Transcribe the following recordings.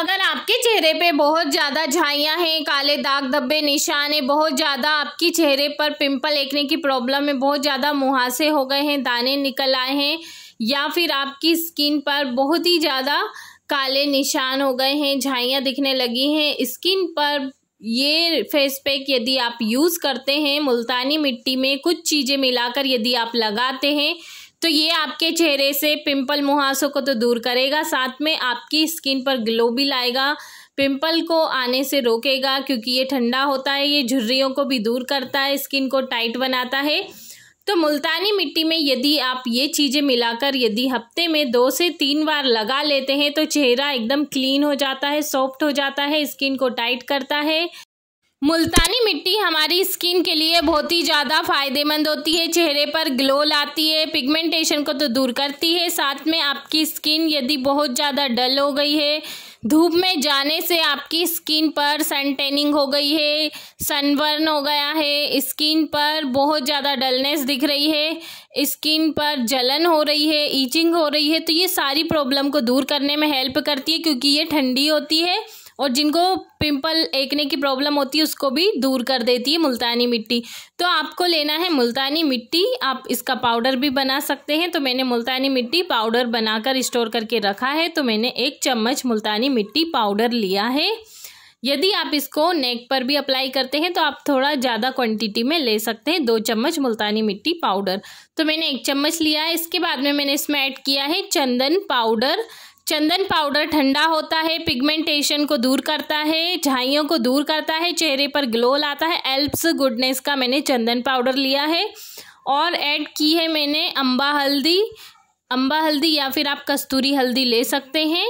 अगर आपके चेहरे पे बहुत ज़्यादा झाइयाँ हैं काले दाग धब्बे निशान हैं बहुत ज़्यादा आपके चेहरे पर पिंपल एकने की प्रॉब्लम है बहुत ज़्यादा मुहासे हो गए हैं दाने निकल आए हैं या फिर आपकी स्किन पर बहुत ही ज़्यादा काले निशान हो गए हैं झाइयाँ दिखने लगी हैं स्किन पर ये फेस पैक यदि आप यूज़ करते हैं मुल्तानी मिट्टी में कुछ चीज़ें मिलाकर यदि आप लगाते हैं तो ये आपके चेहरे से पिंपल मुहासों को तो दूर करेगा साथ में आपकी स्किन पर ग्लो भी लाएगा पिंपल को आने से रोकेगा क्योंकि ये ठंडा होता है ये झुर्रियों को भी दूर करता है स्किन को टाइट बनाता है तो मुल्तानी मिट्टी में यदि आप ये चीज़ें मिलाकर यदि हफ्ते में दो से तीन बार लगा लेते हैं तो चेहरा एकदम क्लीन हो जाता है सॉफ्ट हो जाता है स्किन को टाइट करता है मुल्तानी मिट्टी हमारी स्किन के लिए बहुत ही ज़्यादा फायदेमंद होती है चेहरे पर ग्लो लाती है पिगमेंटेशन को तो दूर करती है साथ में आपकी स्किन यदि बहुत ज़्यादा डल हो गई है धूप में जाने से आपकी स्किन पर सन टेनिंग हो गई है सनबर्न हो गया है स्किन पर बहुत ज़्यादा डलनेस दिख रही है स्किन पर जलन हो रही है ईचिंग हो रही है तो ये सारी प्रॉब्लम को दूर करने में हेल्प करती है क्योंकि ये ठंडी होती है और जिनको पिंपल एकने की प्रॉब्लम होती है उसको भी दूर कर देती है मुल्तानी मिट्टी तो आपको लेना है मुल्तानी मिट्टी आप इसका पाउडर भी बना सकते हैं तो मैंने मुल्तानी मिट्टी पाउडर बनाकर स्टोर करके रखा है तो मैंने एक चम्मच मुल्तानी मिट्टी पाउडर लिया है यदि आप इसको नेक पर भी अप्लाई करते हैं तो आप थोड़ा ज़्यादा क्वांटिटी में ले सकते हैं दो चम्मच मुल्तानी मिट्टी पाउडर तो मैंने एक चम्मच लिया है इसके बाद में मैंने इसमें ऐड किया है चंदन पाउडर चंदन पाउडर ठंडा होता है पिगमेंटेशन को दूर करता है झाइयों को दूर करता है चेहरे पर ग्लो लाता है एल्प्स गुडनेस का मैंने चंदन पाउडर लिया है और ऐड की है मैंने अम्बा हल्दी अम्बा हल्दी या फिर आप कस्तूरी हल्दी ले सकते हैं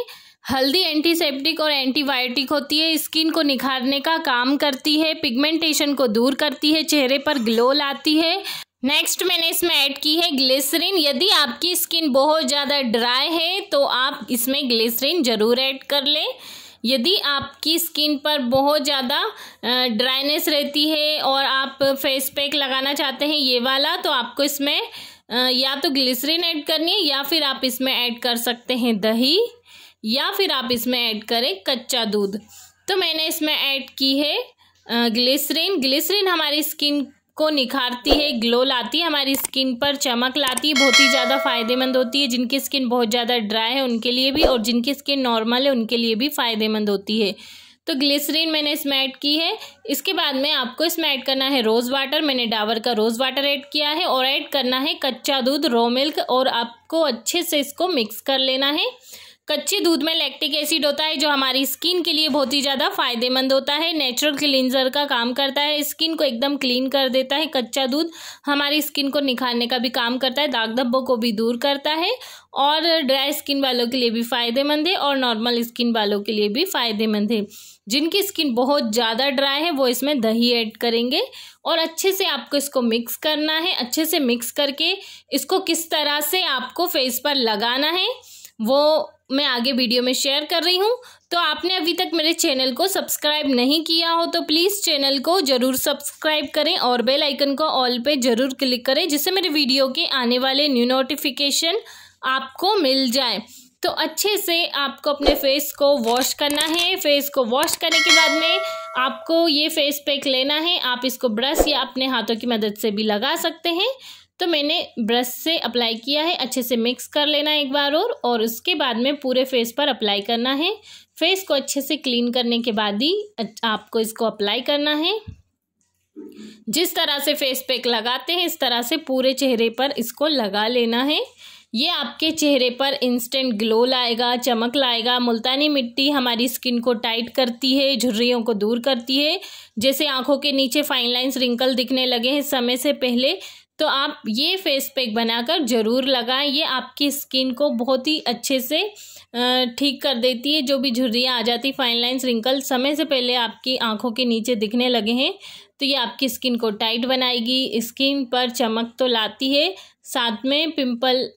हल्दी एंटीसेप्टिक और एंटीबायोटिक होती है स्किन को निखारने का काम करती है पिगमेंटेशन को दूर करती है चेहरे पर ग्लो लाती है नेक्स्ट मैंने इसमें ऐड की है ग्लिसरीन यदि आपकी स्किन बहुत ज़्यादा ड्राई है तो आप इसमें ग्लिसरीन ज़रूर ऐड कर लें यदि आपकी स्किन पर बहुत ज़्यादा ड्राइनेस रहती है और आप फेस पैक लगाना चाहते हैं ये वाला तो आपको इसमें या तो ग्लिसरीन ऐड करनी है या फिर आप इसमें ऐड कर सकते हैं दही या फिर आप इसमें ऐड करें कच्चा दूध तो मैंने इसमें ऐड की है ग्लिसरीन ग्लिसरीन हमारी स्किन को निखारती है ग्लो लाती है हमारी स्किन पर चमक लाती है बहुत ही ज़्यादा फ़ायदेमंद होती है जिनकी स्किन बहुत ज़्यादा ड्राई है उनके लिए भी और जिनकी स्किन नॉर्मल है उनके लिए भी फ़ायदेमंद होती है तो ग्लिसरीन मैंने इसमें ऐड की है इसके बाद में आपको इसमें ऐड करना है रोज़ वाटर मैंने डावर का रोज़ वाटर ऐड किया है और ऐड करना है कच्चा दूध रो मिल्क और आपको अच्छे से इसको मिक्स कर लेना है कच्चे दूध में लैक्टिक एसिड होता है जो हमारी स्किन के लिए बहुत ही ज़्यादा फायदेमंद होता है नेचुरल क्लिनजर का काम करता है स्किन को एकदम क्लीन कर देता है कच्चा दूध हमारी स्किन को निखारने का भी काम करता है दाग धब्बों को भी दूर करता है और ड्राई स्किन वालों के लिए भी फ़ायदेमंद है और नॉर्मल स्किन वालों के लिए भी फ़ायदेमंद है जिनकी स्किन बहुत ज़्यादा ड्राई है वो इसमें दही ऐड करेंगे और अच्छे से आपको इसको मिक्स करना है अच्छे से मिक्स करके इसको किस तरह से आपको फेस पर लगाना है वो मैं आगे वीडियो में शेयर कर रही हूँ तो आपने अभी तक मेरे चैनल को सब्सक्राइब नहीं किया हो तो प्लीज़ चैनल को ज़रूर सब्सक्राइब करें और बेल आइकन को ऑल पे ज़रूर क्लिक करें जिससे मेरे वीडियो के आने वाले न्यू नोटिफिकेशन आपको मिल जाए तो अच्छे से आपको अपने फेस को वॉश करना है फेस को वॉश करने के बाद में आपको ये फेस पैक लेना है आप इसको ब्रश या अपने हाथों की मदद से भी लगा सकते हैं तो मैंने ब्रश से अप्लाई किया है अच्छे से मिक्स कर लेना एक बार और और उसके बाद में पूरे फेस पर अप्लाई करना है फेस को अच्छे से क्लीन करने के बाद ही आपको इसको अप्लाई करना है जिस तरह से फेस पैक लगाते हैं इस तरह से पूरे चेहरे पर इसको लगा लेना है ये आपके चेहरे पर इंस्टेंट ग्लो लाएगा चमक लाएगा मुल्तानी मिट्टी हमारी स्किन को टाइट करती है झुर्रियों को दूर करती है जैसे आंखों के नीचे फाइन लाइंस रिंकल दिखने लगे हैं समय से पहले तो आप ये फेस पैक बनाकर ज़रूर लगाएं ये आपकी स्किन को बहुत ही अच्छे से ठीक कर देती है जो भी झुर्रियाँ आ जाती फाइन लाइन्स रिंकल समय से पहले आपकी आंखों के नीचे दिखने लगे हैं तो ये आपकी स्किन को टाइट बनाएगी स्किन पर चमक तो लाती है साथ में पिंपल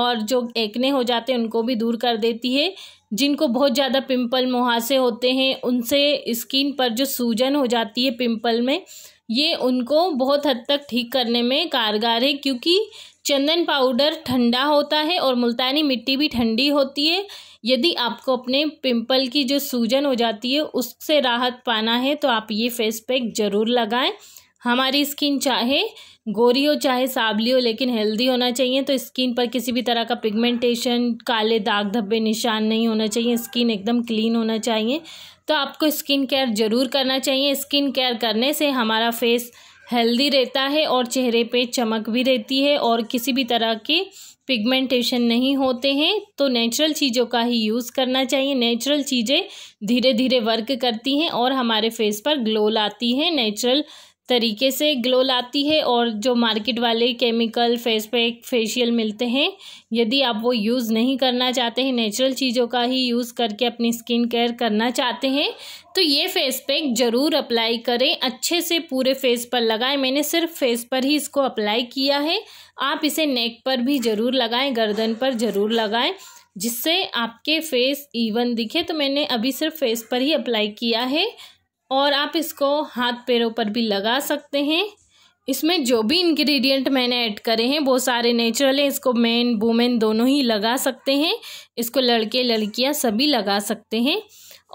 और जो एक्ने हो जाते हैं उनको भी दूर कर देती है जिनको बहुत ज़्यादा पिंपल मुहासे होते हैं उनसे स्किन पर जो सूजन हो जाती है पिंपल में ये उनको बहुत हद तक ठीक करने में कारगर है क्योंकि चंदन पाउडर ठंडा होता है और मुल्तानी मिट्टी भी ठंडी होती है यदि आपको अपने पिंपल की जो सूजन हो जाती है उससे राहत पाना है तो आप ये फेस पैक ज़रूर लगाएं हमारी स्किन चाहे गोरी हो चाहे साबली हो लेकिन हेल्दी होना चाहिए तो स्किन पर किसी भी तरह का पिगमेंटेशन काले दाग धब्बे निशान नहीं होना चाहिए स्किन एकदम क्लीन होना चाहिए तो आपको स्किन केयर ज़रूर करना चाहिए स्किन केयर करने से हमारा फेस हेल्दी रहता है और चेहरे पे चमक भी रहती है और किसी भी तरह के पिगमेंटेशन नहीं होते हैं तो नेचुरल चीज़ों का ही यूज़ करना चाहिए नेचुरल चीज़ें धीरे धीरे वर्क करती हैं और हमारे फेस पर ग्लो लाती हैं नेचुरल तरीके से ग्लो लाती है और जो मार्केट वाले केमिकल फेस पैक फेशियल मिलते हैं यदि आप वो यूज़ नहीं करना चाहते हैं नेचुरल चीज़ों का ही यूज़ करके अपनी स्किन केयर करना चाहते हैं तो ये फेस पैक ज़रूर अप्लाई करें अच्छे से पूरे फेस पर लगाएं मैंने सिर्फ फेस पर ही इसको अप्लाई किया है आप इसे नेक पर भी ज़रूर लगाएँ गर्दन पर ज़रूर लगाएँ जिससे आपके फेस इवन दिखे तो मैंने अभी सिर्फ फेस पर ही अप्लाई किया है और आप इसको हाथ पैरों पर भी लगा सकते हैं इसमें जो भी इंग्रेडिएंट मैंने ऐड करे हैं वो सारे नेचुरल हैं इसको मैन वुमेन दोनों ही लगा सकते हैं इसको लड़के लड़कियां सभी लगा सकते हैं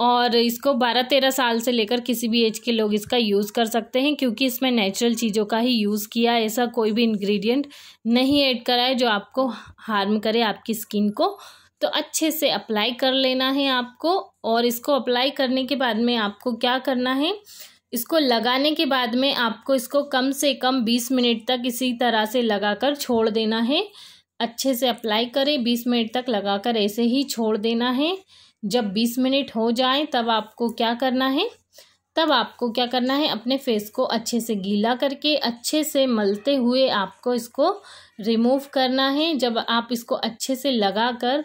और इसको बारह तेरह साल से लेकर किसी भी एज के लोग इसका यूज़ कर सकते हैं क्योंकि इसमें नेचुरल चीज़ों का ही यूज़ किया ऐसा कोई भी इंग्रेडिएंट नहीं ऐड करा है जो आपको हार्म करे आपकी स्किन को तो अच्छे से अप्लाई कर लेना है आपको और इसको अप्लाई करने के बाद में आपको क्या करना है इसको लगाने के बाद में आपको इसको कम से कम बीस मिनट तक इसी तरह से लगाकर छोड़ देना है अच्छे से अप्लाई करें बीस मिनट तक लगाकर ऐसे ही छोड़ देना है जब बीस मिनट हो जाए तब आपको क्या करना है तब आपको क्या करना है अपने फेस को अच्छे से गीला करके अच्छे से मलते हुए आपको इसको रिमूव करना है जब आप इसको अच्छे से लगा कर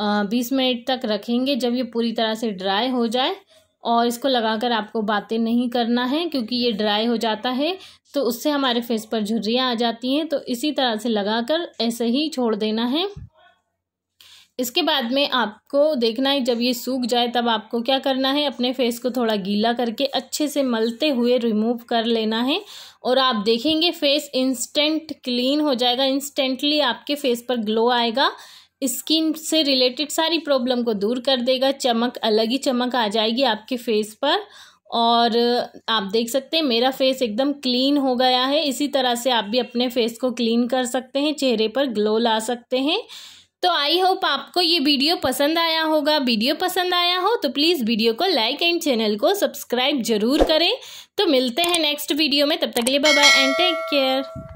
बीस मिनट तक रखेंगे जब ये पूरी तरह से ड्राई हो जाए और इसको लगाकर आपको बातें नहीं करना है क्योंकि ये ड्राई हो जाता है तो उससे हमारे फेस पर झुर्रियाँ आ जाती हैं तो इसी तरह से लगाकर ऐसे ही छोड़ देना है इसके बाद में आपको देखना है जब ये सूख जाए तब आपको क्या करना है अपने फेस को थोड़ा गीला करके अच्छे से मलते हुए रिमूव कर लेना है और आप देखेंगे फेस इंस्टेंट क्लीन हो जाएगा इंस्टेंटली आपके फेस पर ग्लो आएगा स्किन से रिलेटेड सारी प्रॉब्लम को दूर कर देगा चमक अलग ही चमक आ जाएगी आपके फेस पर और आप देख सकते हैं मेरा फेस एकदम क्लीन हो गया है इसी तरह से आप भी अपने फेस को क्लीन कर सकते हैं चेहरे पर ग्लो ला सकते हैं तो आई होप आपको ये वीडियो पसंद आया होगा वीडियो पसंद आया हो तो प्लीज़ वीडियो को लाइक एंड चैनल को सब्सक्राइब जरूर करें तो मिलते हैं नेक्स्ट वीडियो में तब तक लिए लिए बाय एंड टेक केयर